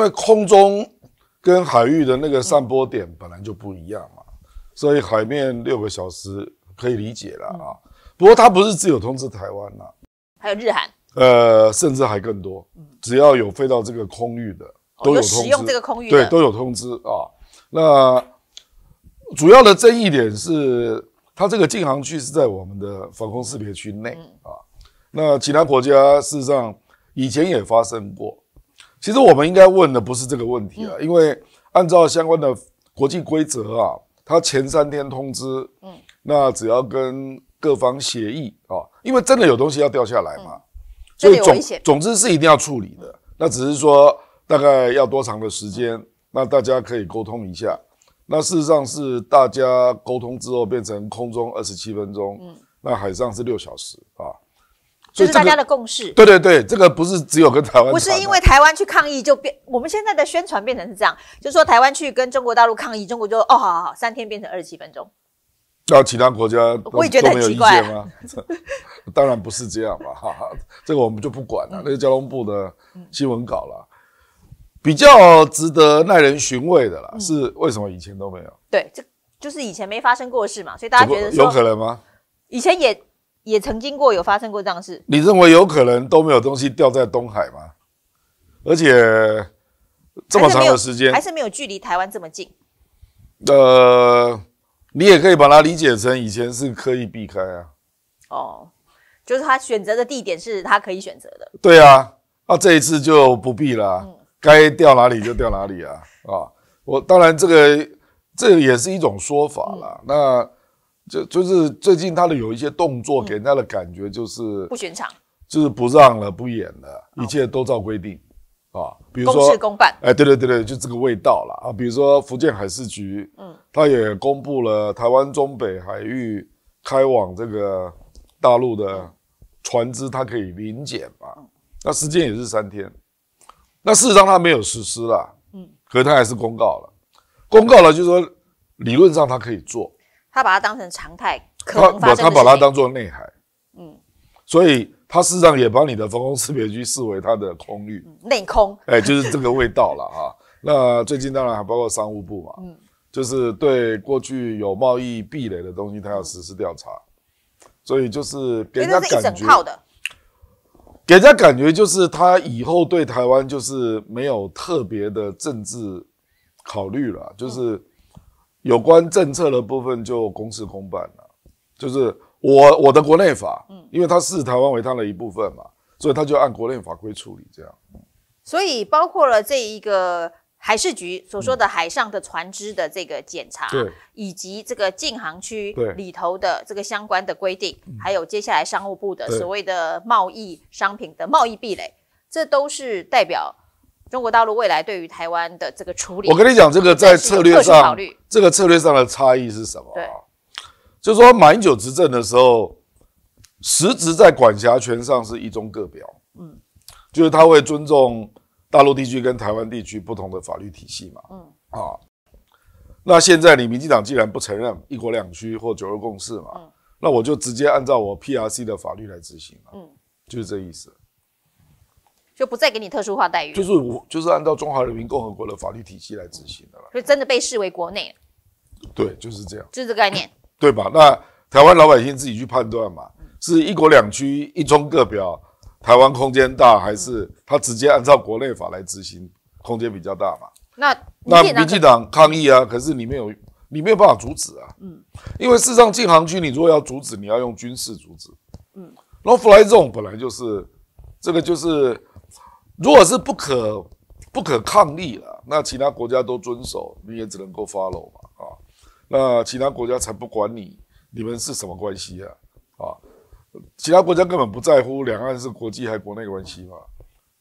因为空中跟海域的那个散播点本来就不一样嘛，所以海面六个小时可以理解了啊。不过它不是只有通知台湾啦，还有日韩，呃，甚至还更多，只要有飞到这个空域的，都有使用这个空域，对，都有通知啊。那主要的争议点是，它这个禁航区是在我们的防空识别区内啊。那其他国家事实上以前也发生过。其实我们应该问的不是这个问题啊，因为按照相关的国际规则啊，他前三天通知，嗯，那只要跟各方协议啊，因为真的有东西要掉下来嘛，所以总总之是一定要处理的。那只是说大概要多长的时间，那大家可以沟通一下。那事实上是大家沟通之后变成空中二十七分钟，嗯，那海上是六小时啊。这是大家的共识。对对对，这个不是只有跟台湾，不是因为台湾去抗议就变，我们现在的宣传变成是这样，就是说台湾去跟中国大陆抗议，中国就哦好好好，三天变成二十七分钟。那其他国家我也觉得很奇吗？当然不是这样哈，这个我们就不管了。那个交通部的新闻稿了，比较值得耐人寻味的啦，是为什么以前都没有？对，这就是以前没发生过事嘛，所以大家觉得有可能吗？以前也。也曾经过有发生过这样的事，你认为有可能都没有东西掉在东海吗？而且这么长的时间，还是没有距离台湾这么近。呃，你也可以把它理解成以前是可以避开啊。哦，就是他选择的地点是他可以选择的。对啊，那这一次就不必了，该掉哪里就掉哪里啊！啊，我当然这个这也是一种说法啦。那。就就是最近他的有一些动作，给人家的感觉就是不寻常，就是不让了、不演了，一切都照规定啊。公事公办。哎，对对对对，就这个味道了啊。比如说福建海事局，嗯，他也公布了台湾中北海域开往这个大陆的船只，它可以临检嘛。那时间也是三天，那事实上他没有实施了，嗯，可是他还是公告了，公告了，就是说理论上他可以做。他把它当成常态，他不，他把它当做内海，嗯，所以他事实上也把你的防空识别区视为他的空域，内空，哎，就是这个味道了哈。那最近当然还包括商务部嘛，嗯，就是对过去有贸易壁垒的东西，他要实施调查，所以就是给人家感觉，给人家感觉就是他以后对台湾就是没有特别的政治考虑了，就是。有关政策的部分就公事公办了，就是我我的国内法，嗯，因为它是台湾维他的一部分嘛，所以它就按国内法规处理这样。所以包括了这一个海事局所说的海上的船只的这个检查，以及这个禁航区里头的这个相关的规定，还有接下来商务部的所谓的贸易商品的贸易壁垒，这都是代表。中国大陆未来对于台湾的这个处理，我跟你讲，这个在策略上，这个策略上的差异是什么？对，就是说马英九执政的时候，实质在管辖权上是一中各表，嗯，就是他会尊重大陆地区跟台湾地区不同的法律体系嘛，嗯，啊，那现在你民进党既然不承认一国两区或九二共识嘛，那我就直接按照我 P R C 的法律来执行嘛，嗯，就是这意思。就不再给你特殊化待遇，就是我就是按照中华人民共和国的法律体系来执行的了，就真的被视为国内对，就是这样，就是这个概念，对吧？那台湾老百姓自己去判断嘛，是一国两区一中各表，台湾空间大，还是他直接按照国内法来执行，空间比较大嘛？那那民进党抗议啊，可是你没有，你没有办法阻止啊，嗯，因为事实上，禁航区你如果要阻止，你要用军事阻止，嗯，然后 fly zone 本来就是这个就是。如果是不可不可抗力了，那其他国家都遵守，你也只能够 follow 嘛，啊，那其他国家才不管你你们是什么关系啊？啊，其他国家根本不在乎两岸是国际还是国内关系嘛，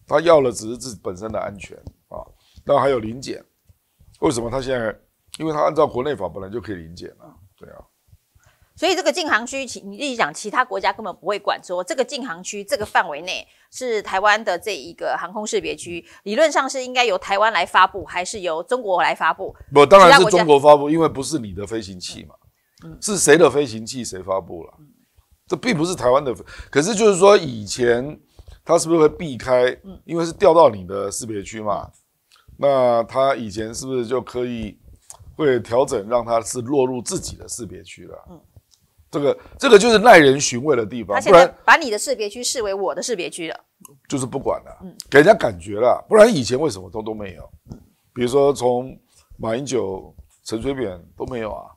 他要的只是自己本身的安全啊，那还有临检，为什么他现在？因为他按照国内法本来就可以临检了，对啊。所以这个禁航区，其你自己讲，其他国家根本不会管。说这个禁航区这个范围内是台湾的这一个航空识别区，理论上是应该由台湾来发布，还是由中国来发布？不，当然是中国发布，因为不是你的飞行器嘛。是谁的飞行器，谁发布了？这并不是台湾的。可是就是说，以前它是不是会避开？因为是掉到你的识别区嘛？那它以前是不是就可以会调整，让它是落入自己的识别区了？嗯。这个这个就是耐人寻味的地方，不然把你的识别区视为我的识别区了，就是不管了，嗯，给人家感觉了，不然以前为什么都都没有？比如说从马英九、陈水扁都没有啊。